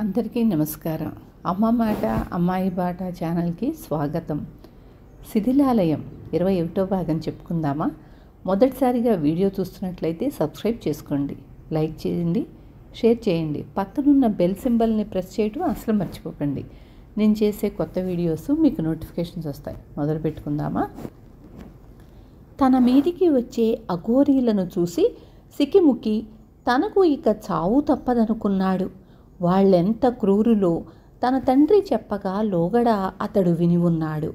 అందరికీ నమస్కారం అమ్మ మాట అమ్మాయి బాట ఛానల్కి స్వాగతం శిథిలాలయం ఇరవై ఒకటో భాగం చెప్పుకుందామా మొదటిసారిగా వీడియో చూస్తున్నట్లయితే సబ్స్క్రైబ్ చేసుకోండి లైక్ చేయండి షేర్ చేయండి పక్కనున్న బెల్ సింబల్ని ప్రెస్ చేయటం అసలు మర్చిపోకండి నేను చేసే కొత్త వీడియోస్ మీకు నోటిఫికేషన్స్ వస్తాయి మొదలు పెట్టుకుందామా తన మీదికి వచ్చే అఘోరీలను చూసి సిక్కిముక్కి తనకు ఇక చావు తప్పదనుకున్నాడు వాళ్ళెంత క్రూరులో తన తండ్రి చెప్పగా లోగడ అతడు విని ఉన్నాడు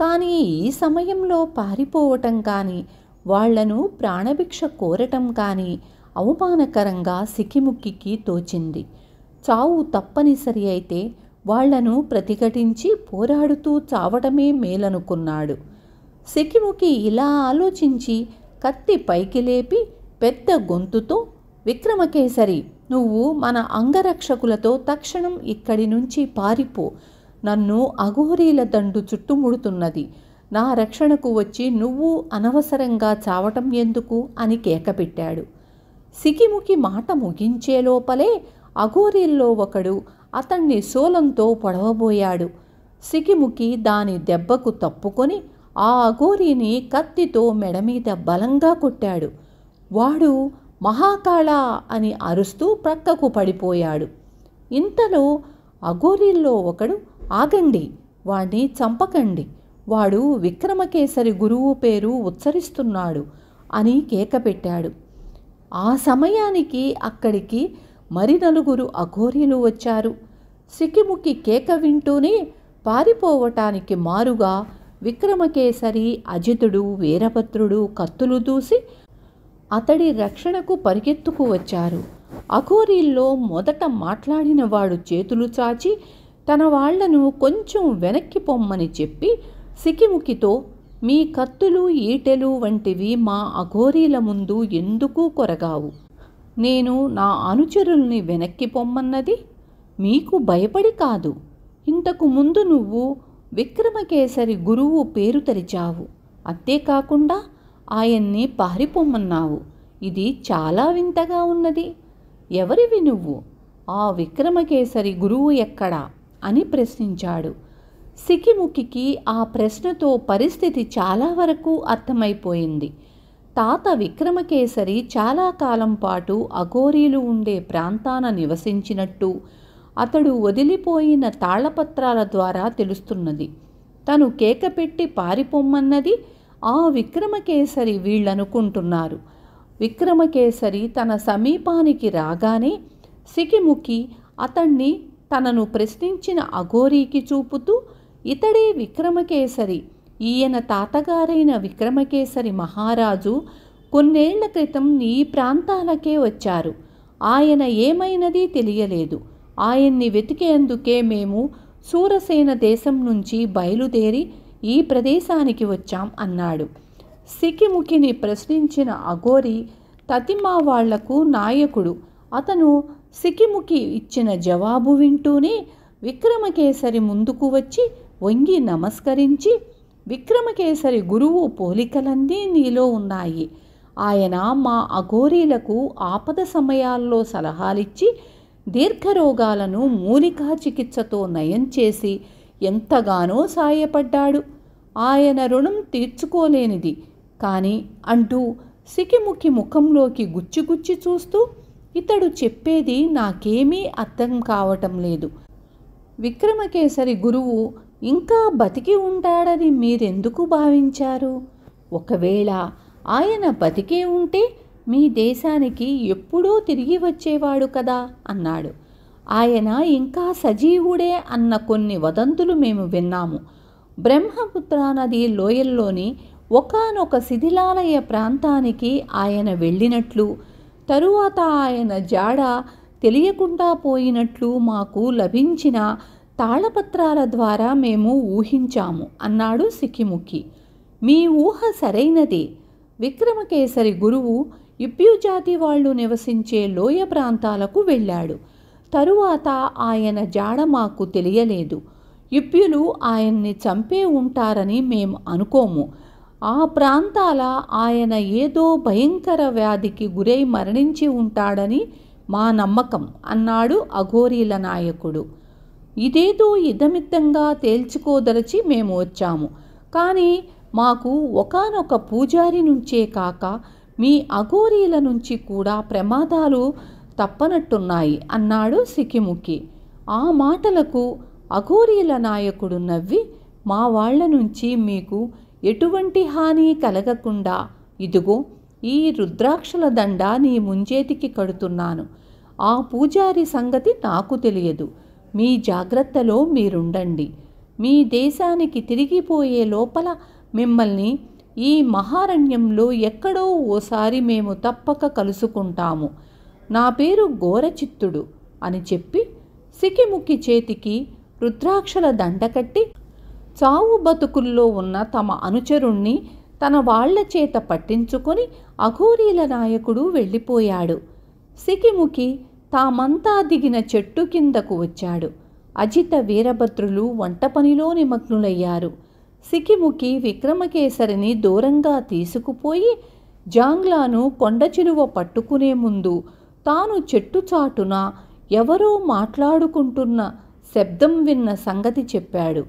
కానీ ఈ సమయంలో పారిపోవటం కానీ వాళ్లను ప్రాణభిక్ష కోరటం కానీ అవమానకరంగా సిక్కిముక్కి తోచింది చావు తప్పనిసరి అయితే వాళ్లను ప్రతిఘటించి పోరాడుతూ చావటమే మేలనుకున్నాడు సిక్కిముకి ఇలా ఆలోచించి కత్తి పైకి లేపి పెద్ద గొంతుతో విక్రమకేసరి నువ్వు మన అంగరక్షకులతో తక్షణం ఇక్కడి నుంచి పారిపో నన్ను అఘోరీల దండు చుట్టుముడుతున్నది నా రక్షణకు వచ్చి నువ్వు అనవసరంగా చావటం ఎందుకు అని కేకపెట్టాడు సికిముకి మాట ముగించే లోపలే అఘోరీల్లో ఒకడు అతన్ని శూలంతో పొడవబోయాడు సికిముకి దాని దెబ్బకు తప్పుకొని ఆ అఘోరీని కత్తితో మెడమీద బలంగా కొట్టాడు వాడు మహాకాళ అని అరుస్తూ ప్రక్కకు పడిపోయాడు ఇంతలో అఘోరీల్లో ఒకడు ఆగండి వాణ్ణి చంపకండి వాడు విక్రమకేసరి గురువు పేరు ఉచ్చరిస్తున్నాడు అని కేకపెట్టాడు ఆ సమయానికి అక్కడికి మరి నలుగురు అఘోరీలు వచ్చారు సిక్కిముక్కి కేక వింటూనే పారిపోవటానికి మారుగా విక్రమకేసరి అజితుడు వీరభద్రుడు కత్తులు దూసి అతడి రక్షణకు పరిగెత్తుకు వచ్చారు అఘోరీల్లో మొదట మాట్లాడినవాడు చేతులు చాచి తన వాళ్లను కొంచెం వెనక్కి పొమ్మని చెప్పి సికిముకితో మీ కత్తులు ఈటెలు వంటివి మా అఘోరీల ముందు ఎందుకు కొరగావు నేను నా అనుచరుల్ని వెనక్కి పొమ్మన్నది మీకు భయపడి కాదు ఇంతకు ముందు నువ్వు విక్రమకేసరి గురువు పేరు తెరిచావు అంతేకాకుండా ఆయన్ని పారిపొమ్మన్నావు ఇది చాలా వింతగా ఉన్నది ఎవరివి నువ్వు ఆ విక్రమకేసరి గురువు ఎక్కడా అని ప్రశ్నించాడు సికిముకికి ఆ ప్రశ్నతో పరిస్థితి చాలా వరకు అర్థమైపోయింది తాత విక్రమకేసరి చాలా కాలం పాటు అఘోరీలు ఉండే ప్రాంతాన నివసించినట్టు అతడు వదిలిపోయిన తాళపత్రాల ద్వారా తెలుస్తున్నది తను కేకపెట్టి పారిపోమ్మన్నది ఆ విక్రమకేసరి వీళ్ళనుకుంటున్నారు విక్రమకేసరి తన సమీపానికి రాగానే సికిముకి అతణ్ణి తనను ప్రశ్నించిన అఘోరీకి చూపుతూ ఇతడే విక్రమకేసరి ఈయన తాతగారైన విక్రమకేసరి మహారాజు కొన్నేళ్ల క్రితం ఈ ప్రాంతాలకే వచ్చారు ఆయన ఏమైనది తెలియలేదు ఆయన్ని వెతికేందుకే మేము సూరసేన దేశం నుంచి బయలుదేరి ఈ ప్రదేశానికి వచ్చాం అన్నాడు సికిముఖిని ప్రశ్నించిన అఘోరి తతిమా వాళ్లకు నాయకుడు అతను సికిముఖి ఇచ్చిన జవాబు వింటూనే విక్రమకేసరి ముందుకు వచ్చి వంగి నమస్కరించి విక్రమకేసరి గురువు పోలికలన్నీ నీలో ఉన్నాయి ఆయన మా అఘోరీలకు ఆపద సమయాల్లో సలహాలిచ్చి దీర్ఘరోగాలను మూలికా చికిత్సతో నయం చేసి ఎంతగానో సాయపడ్డాడు ఆయన రుణం తీర్చుకోలేనిది కానీ అంటూ సికిముఖి ముఖంలోకి గుచ్చిగుచ్చి చూస్తూ ఇతడు చెప్పేది నాకేమీ అర్థం కావటం లేదు విక్రమకేసరి గురువు ఇంకా బతికి ఉంటాడని మీరెందుకు భావించారు ఒకవేళ ఆయన బతికే ఉంటే మీ దేశానికి ఎప్పుడూ తిరిగి వచ్చేవాడు కదా అన్నాడు ఆయన ఇంకా సజీవుడే అన్న కొన్ని వదంతులు మేము విన్నాము బ్రహ్మపుత్రా నది లోయల్లోని ఒకనొక శిథిలాలయ ప్రాంతానికి ఆయన వెళ్ళినట్లు తరువాత ఆయన జాడ తెలియకుండా పోయినట్లు మాకు లభించిన తాళపత్రాల ద్వారా మేము ఊహించాము అన్నాడు సిక్కిముఖి మీ ఊహ సరైనదే విక్రమకేసరి గురువు ఇప్యుజాతి వాళ్ళు నివసించే లోయ ప్రాంతాలకు వెళ్ళాడు తరువాత ఆయన జాడ మాకు తెలియలేదు ఇప్యులు ఆయన్ని చంపే ఉంటారని మేము అనుకోము ఆ ప్రాంతాల ఆయన ఏదో భయంకర వ్యాధికి గురై మరణించి ఉంటాడని మా నమ్మకం అన్నాడు అఘోరీల నాయకుడు ఇదేదో ఇదమిద్దంగా తేల్చుకోదలచి మేము వచ్చాము కానీ మాకు ఒకనొక పూజారి నుంచే కాక మీ అఘోరీల నుంచి కూడా ప్రమాదాలు తప్పనట్టున్నాయి అన్నాడు సిక్కిముఖి ఆ మాటలకు అఘోరీల నాయకుడు నవ్వి మా వాళ్ల నుంచి మీకు ఎటువంటి హాని కలగకుండా ఇదిగో ఈ రుద్రాక్షల దండ నీ ముంజేతికి కడుతున్నాను ఆ పూజారి సంగతి నాకు తెలియదు మీ జాగ్రత్తలో మీరుండండి మీ దేశానికి తిరిగిపోయే లోపల మిమ్మల్ని ఈ మహారణ్యంలో ఎక్కడో ఓసారి మేము తప్పక కలుసుకుంటాము నా పేరు ఘోరచిత్తుడు అని చెప్పి సికిముక్కి చేతికి రుద్రాక్షల దండ కట్టి చావు బతుకుల్లో ఉన్న తమ అనుచరుణ్ణి తన వాళ్ల చేత పట్టించుకొని అఘోరీల నాయకుడు వెళ్ళిపోయాడు సికిముకి తామంతా దిగిన చెట్టు కిందకు వచ్చాడు అజిత వీరభద్రులు వంట పనిలో నిమగ్నులయ్యారు సికిముకి విక్రమకేసరిని దూరంగా తీసుకుపోయి జాంగ్లాను కొండ చిలువ పట్టుకునే ముందు తాను చెట్టు చాటున ఎవరో మాట్లాడుకుంటున్న శబ్దం విన్న సంగతి చెప్పాడు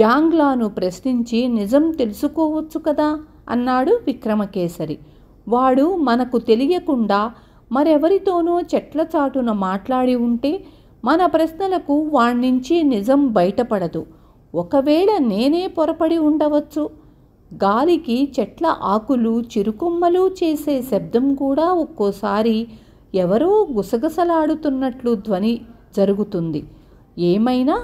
జాంగ్లాను ప్రశ్నించి నిజం తెలుసుకోవచ్చు కదా అన్నాడు విక్రమకేసరి వాడు మనకు తెలియకుండా మరెవరితోనో చెట్ల చాటున మాట్లాడి ఉంటే మన ప్రశ్నలకు వాణ్ణించి నిజం బయటపడదు ఒకవేళ నేనే పొరపడి ఉండవచ్చు గాలికి చెట్ల ఆకులు చిరుకొమ్మలు చేసే శబ్దం కూడా ఒక్కోసారి ఎవరో గుసగుసలాడుతున్నట్లు ధ్వని జరుగుతుంది ఏమైనా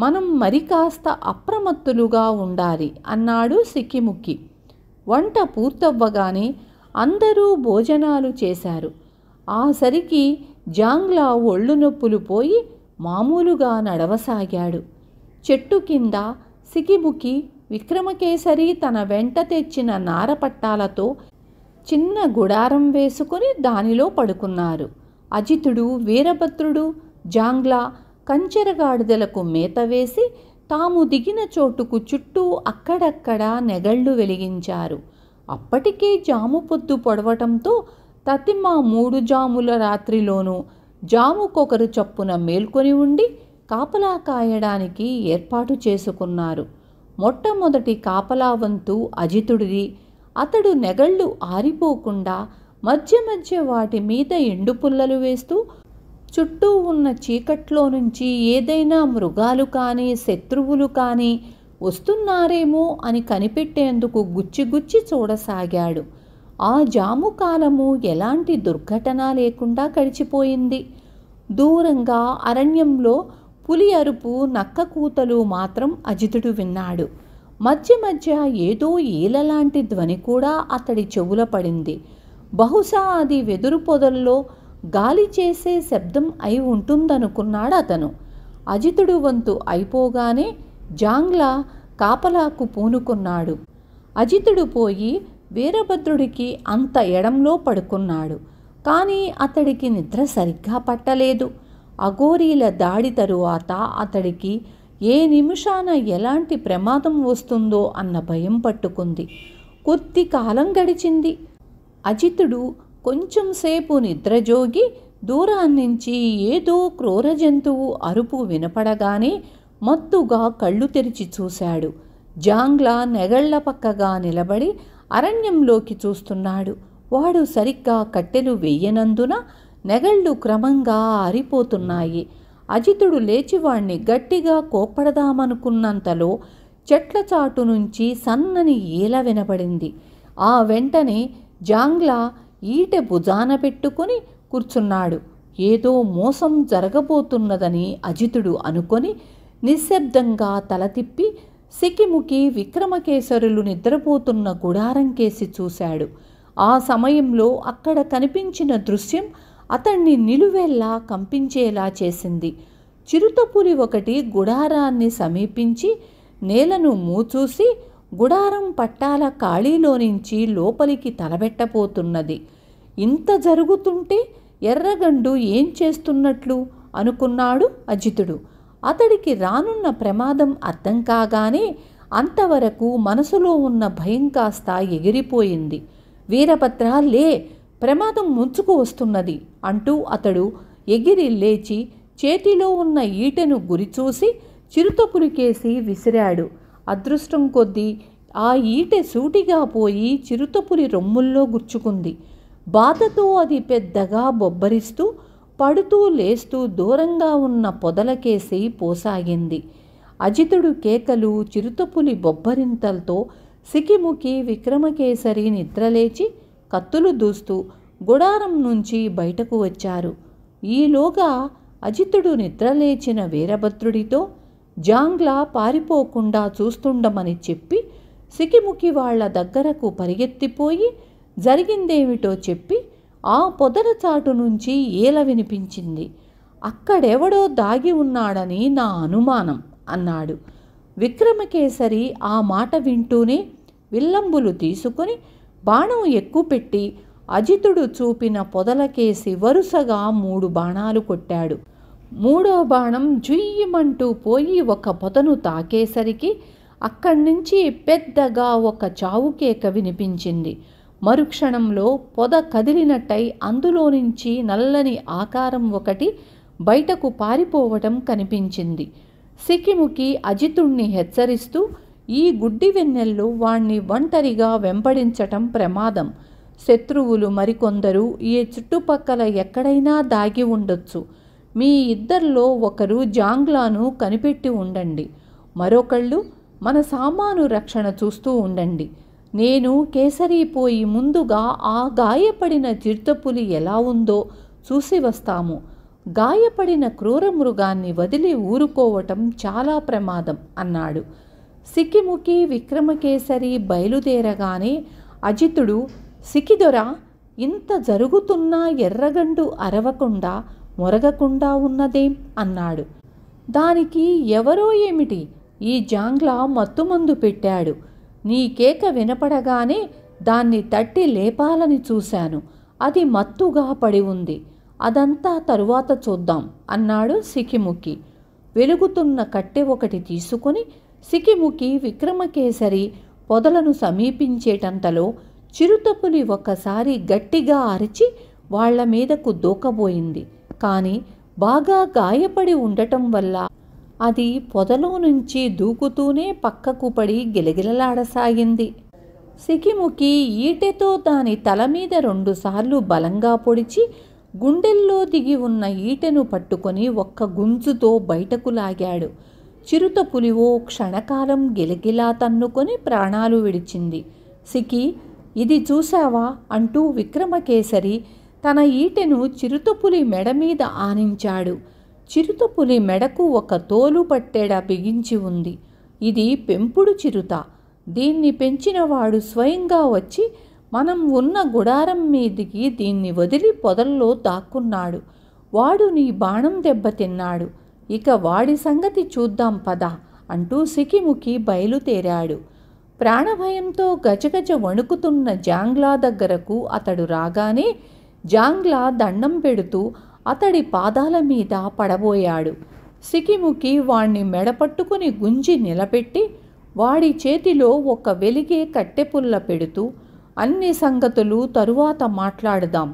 మనం మరి కాస్త అప్రమత్తులుగా ఉండాలి అన్నాడు సిక్కిముక్కి వంట పూర్తవ్వగానే అందరూ భోజనాలు చేశారు ఆ సరికి జాంగ్లా ఒళ్ళు నొప్పులు పోయి మామూలుగా నడవసాగాడు చెట్టు కింద సికిముకి విక్రమకేసరి తన వెంట తెచ్చిన నారపట్టాలతో చిన్న గుడారం వేసుకుని దానిలో పడుకున్నారు అజితుడు వీరభద్రుడు జాంగ్లా కంచెరగాడిదలకు మేత వేసి తాము దిగిన చోటుకు చుట్టూ అక్కడక్కడా నెగళ్ళు వెలిగించారు అప్పటికే జాము పొద్దు పొడవటంతో తతిమ్మ మూడు జాముల రాత్రిలోనూ జాముకొకరు చప్పున మేల్కొని ఉండి కాపలా కాయడానికి ఏర్పాటు చేసుకున్నారు మొట్టమొదటి కాపలా వంతు అజితుడిది అతడు నెగళ్ళు ఆరిపోకుండా మధ్య మధ్య వాటి మీద ఎండు పుల్లలు వేస్తూ చుట్టూ ఉన్న చీకట్లో నుంచి ఏదైనా మృగాలు కానీ శత్రువులు కానీ వస్తున్నారేమో అని కనిపెట్టేందుకు గుచ్చిగుచ్చి చూడసాగాడు ఆ జాము కాలము ఎలాంటి దుర్ఘటన లేకుండా గడిచిపోయింది దూరంగా అరణ్యంలో పులి అరుపు నక్క కూతలు మాత్రం అజితుడు విన్నాడు మధ్య మధ్య ఏదో ఈలలాంటి ధ్వని కూడా అతడి చెవుల పడింది బహుశా అది వెదురు పొదల్లో గాలి చేసే శబ్దం అయి ఉంటుందనుకున్నాడు అతను అజితుడు వంతు అయిపోగానే జాంగ్లా కాపలాకు పూనుకున్నాడు అజితుడు పోయి వీరభద్రుడికి అంత ఎడంలో పడుకున్నాడు కానీ అతడికి నిద్ర సరిగ్గా పట్టలేదు అఘోరీల దాడి తరువాత అతడికి ఏ నిమిషాన ఎలాంటి ప్రమాదం వస్తుందో అన్న భయం పట్టుకుంది కొద్ది కాలం గడిచింది అజితుడు కొంచెం సేపు నిద్రజోగి దూరాన్నించి ఏదో క్రూర జంతువు అరుపు వినపడగానే మత్తుగా కళ్ళు తెరిచి చూశాడు జాంగ్లా నెగళ్ల పక్కగా నిలబడి అరణ్యంలోకి చూస్తున్నాడు వాడు సరిగ్గా కట్టెలు వేయనందున నెగళ్ళు క్రమంగా ఆరిపోతున్నాయి అజితుడు లేచివాణ్ణి గట్టిగా కోప్పడదామనుకున్నంతలో చెట్ల చాటు నుంచి సన్నని ఈల వినబడింది ఆ వెంటనే జాంగ్లా ఈటె భుజాన పెట్టుకుని కూర్చున్నాడు ఏదో మోసం జరగబోతున్నదని అజితుడు అనుకొని నిశ్శబ్దంగా తల తిప్పి సికిముకి విక్రమకేసరులు నిద్రపోతున్న గుడారం కేసి చూశాడు ఆ సమయంలో అక్కడ కనిపించిన దృశ్యం అతన్ని నిలువెల్లా కంపించేలా చేసింది చిరుతపులి ఒకటి గుడారాన్ని సమీపించి నేలను మూచూసి గుడారం పట్టాల నుంచి లోపలికి తలబెట్టబోతున్నది ఇంత జరుగుతుంటే ఎర్రగండు ఏం చేస్తున్నట్లు అనుకున్నాడు అజితుడు అతడికి రానున్న ప్రమాదం అర్థం కాగానే అంతవరకు మనసులో ఉన్న భయం కాస్త ఎగిరిపోయింది వీరభద్ర లే ప్రమాదం ముంచుకు వస్తున్నది అంటూ అతడు ఎగిరి లేచి చేతిలో ఉన్న ఈటెను గురిచూసి చిరుత కురికేసి విసిరాడు అదృష్టం కొద్దీ ఆ ఈటె సూటిగా పోయి చిరుతపులి రొమ్ముల్లో గుచ్చుకుంది బాధతో అది పెద్దగా బొబ్బరిస్తూ పడుతూ లేస్తూ దూరంగా ఉన్న పొదలకేసి పోసాగింది అజితుడు కేకలు చిరుతపులి బొబ్బరింతలతో సికిముకి విక్రమకేసరి నిద్రలేచి కత్తులు దూస్తూ గుడారం నుంచి బయటకు వచ్చారు ఈలోగా అజితుడు నిద్రలేచిన వీరభద్రుడితో జాంగ్లా పారిపోకుండా చూస్తుండమని చెప్పి సికిముకి వాళ్ల దగ్గరకు పరిగెత్తిపోయి జరిగిందేమిటో చెప్పి ఆ పొదల చాటు నుంచి ఏల వినిపించింది అక్కడెవడో దాగి ఉన్నాడని నా అనుమానం అన్నాడు విక్రమకేసరి ఆ మాట వింటూనే విల్లంబులు తీసుకుని బాణం ఎక్కుపెట్టి అజితుడు చూపిన పొదలకేసి వరుసగా మూడు బాణాలు కొట్టాడు మూడో బాణం జుయ్యమంటూ పోయి ఒక పొదను తాకేసరికి అక్కడి నుంచి పెద్దగా ఒక చావుకేక వినిపించింది మరుక్షణంలో పొద కదిలినట్టయి అందులో నుంచి నల్లని ఆకారం ఒకటి బయటకు పారిపోవటం కనిపించింది సికిముకి అజితుణ్ణి హెచ్చరిస్తూ ఈ గుడ్డి వెన్నెల్లో వాణ్ణి ఒంటరిగా వెంపడించటం ప్రమాదం శత్రువులు మరికొందరు ఈ చుట్టుపక్కల ఎక్కడైనా దాగి ఉండొచ్చు మీ ఇద్దరిలో ఒకరు జాంగ్లాను కనిపెట్టి ఉండండి మరొకళ్ళు మన సామాను రక్షణ చూస్తూ ఉండండి నేను కేసరిపోయి ముందుగా ఆ గాయపడిన చిరుతపులి ఎలా ఉందో చూసి వస్తాము గాయపడిన క్రూర మృగాన్ని వదిలి ఊరుకోవటం చాలా ప్రమాదం అన్నాడు సిక్కిముఖి విక్రమకేసరి బయలుదేరగానే అజితుడు సికిదొర ఇంత జరుగుతున్నా ఎర్రగండు అరవకుండా మొరగకుండా ఉన్నదేం అన్నాడు దానికి ఎవరో ఏమిటి ఈ జాంగ్లా మత్తుమందు పెట్టాడు నీ కేక వినపడగానే దాన్ని తట్టి లేపాలని చూశాను అది మత్తుగా పడి ఉంది అదంతా తరువాత చూద్దాం అన్నాడు సికిముకి వెలుగుతున్న కట్టె ఒకటి తీసుకుని సికిముకి విక్రమకేసరి పొదలను సమీపించేటంతలో చిరుతపులి ఒక్కసారి గట్టిగా అరిచి వాళ్ల మీదకు దూకబోయింది కానీ బాగా గాయపడి ఉండటం వల్ల అది పొదలో నుంచి దూకుతూనే పక్కకు పడి గిలగిలలాడసాగింది సికిముకి ఈటెతో దాని తల మీద రెండుసార్లు బలంగా పొడిచి గుండెల్లో దిగి ఉన్న ఈటెను పట్టుకొని ఒక్క గుంజుతో బయటకు లాగాడు చిరుత పులివో క్షణకాలం గిలగిలా తన్నుకొని ప్రాణాలు విడిచింది సికి ఇది చూశావా అంటూ విక్రమకేసరి తన ఈటెను చిరుతపులి మెడ మీద ఆనించాడు చిరుతపులి మెడకు ఒక తోలు పట్టేడ బిగించి ఉంది ఇది పెంపుడు చిరుత దీన్ని పెంచినవాడు స్వయంగా వచ్చి మనం ఉన్న గుడారం మీదికి దీన్ని వదిలి పొదల్లో దాక్కున్నాడు వాడు నీ బాణం దెబ్బతిన్నాడు ఇక వాడి సంగతి చూద్దాం పద అంటూ సికిముఖి బయలుదేరాడు ప్రాణభయంతో గజగజ వణుకుతున్న జాంగ్లా దగ్గరకు అతడు రాగానే జాంగ్లా దండం పెడుతూ అతడి పాదాల మీద పడబోయాడు సికిముకి వాణ్ణి మెడపట్టుకుని గుంజి నిలబెట్టి వాడి చేతిలో ఒక వెలిగే కట్టెపుల్ల పెడుతూ అన్ని సంగతులు తరువాత మాట్లాడుదాం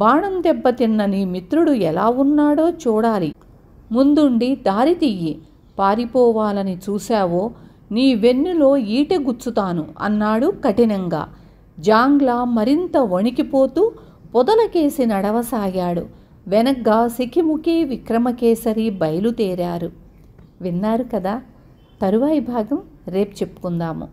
బాణం దెబ్బతిన్న నీ మిత్రుడు ఎలా ఉన్నాడో చూడాలి ముందుండి దారి తీయి పారిపోవాలని చూశావో నీ వెన్నులో ఈటె గుచ్చుతాను అన్నాడు కఠినంగా జాంగ్లా మరింత వణికిపోతూ పొదనకేసి నడవసాగాడు వెనగ్గా సిఖిముఖి విక్రమకేసరి బయలుదేరారు విన్నారు కదా తరువాయి భాగం రేపు చెప్పుకుందాము